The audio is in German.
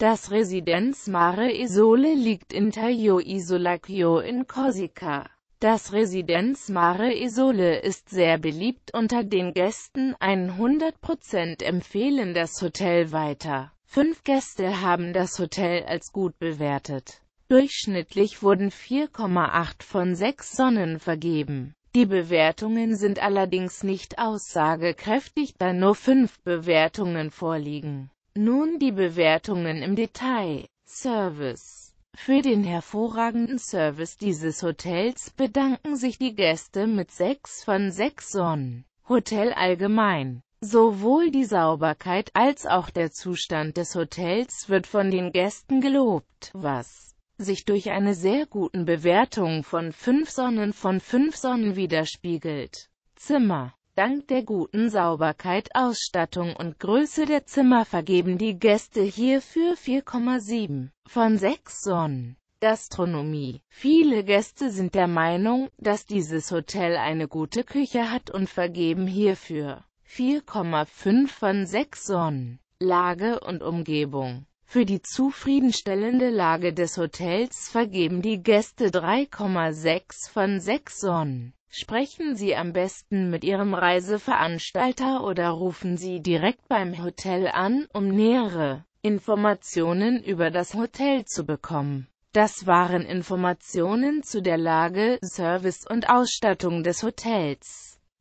Das Residenz Mare Isole liegt in Tajo Isolacchio in Korsika. Das Residenz Mare Isole ist sehr beliebt unter den Gästen, 100% empfehlen das Hotel weiter. Fünf Gäste haben das Hotel als gut bewertet. Durchschnittlich wurden 4,8 von 6 Sonnen vergeben. Die Bewertungen sind allerdings nicht aussagekräftig, da nur fünf Bewertungen vorliegen. Nun die Bewertungen im Detail. Service Für den hervorragenden Service dieses Hotels bedanken sich die Gäste mit 6 von 6 Sonnen. Hotel allgemein Sowohl die Sauberkeit als auch der Zustand des Hotels wird von den Gästen gelobt, was sich durch eine sehr guten Bewertung von 5 Sonnen von 5 Sonnen widerspiegelt. Zimmer Dank der guten Sauberkeit, Ausstattung und Größe der Zimmer vergeben die Gäste hierfür 4,7 von 6 Sonnen. Gastronomie. Viele Gäste sind der Meinung, dass dieses Hotel eine gute Küche hat und vergeben hierfür 4,5 von 6 Sonnen. Lage und Umgebung. Für die zufriedenstellende Lage des Hotels vergeben die Gäste 3,6 von 6 Sonnen. Sprechen Sie am besten mit Ihrem Reiseveranstalter oder rufen Sie direkt beim Hotel an, um nähere Informationen über das Hotel zu bekommen. Das waren Informationen zu der Lage, Service und Ausstattung des Hotels.